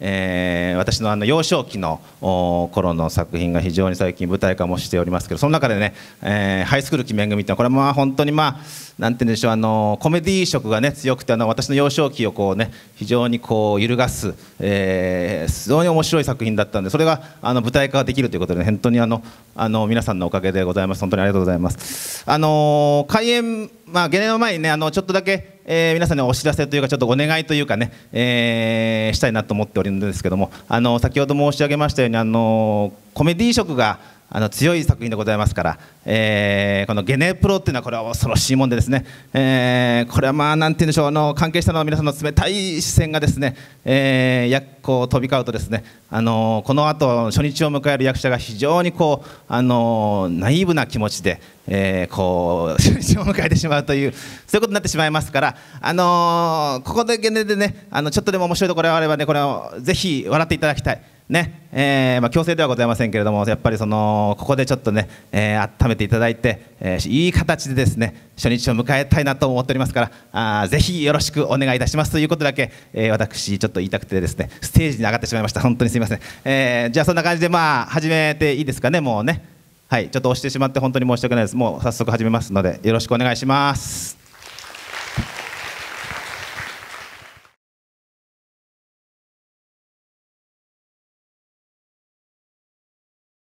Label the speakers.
Speaker 1: えー、私のあの幼少期の頃の作
Speaker 2: 品が非常に最近舞台化もしておりますけどその中でね、えー、ハイスクール記念組ってのはこれは本当にまあなんて言うんでしょうあのコメディー色がね強くてあの私の幼少期をこうね非常にこう揺るがす、えー、非常に面白い作品だったんでそれがあの舞台化できるということで、ね、本当にあのあの皆さんのおかげでございます本当にありがとうございます。あの開演まあ、ゲネの前にねあのちょっとだけえー、皆さんにお知らせというかちょっとお願いというかね、えー、したいなと思っておるんですけどもあの先ほど申し上げましたようにあのーコメディー色があの強い作品でございますから、えー、このゲネプロっていうのはこれは恐ろしいもんでですね、えー、これはまあなんて言うんでしょうあの関係者の皆さんの冷たい視線がですね、えー、役を飛び交うとですね、あのこの後初日を迎える役者が非常にこう、あのナイーブな気持ちで、えー、こう初日を迎えてしまうというそういうことになってしまいますから、あのここでゲネでねあのちょっとでも面白いところがあればねこれをぜひ笑っていただきたい。ねえーまあ、強制ではございませんけれどもやっぱりそのここでちょっとね、えー、温めていただいて、えー、いい形でですね初日を迎えたいなと思っておりますからあぜひよろしくお願いいたしますということだけ、えー、私ちょっと言いたくてですねステージに上がってしまいました本当にすみません、えー、じゃあそんな感じでまあ始めていいですかねもうねはいちょっと押してしまって本当に申し訳ないですもう早速始めますのでよろしくお願
Speaker 1: いします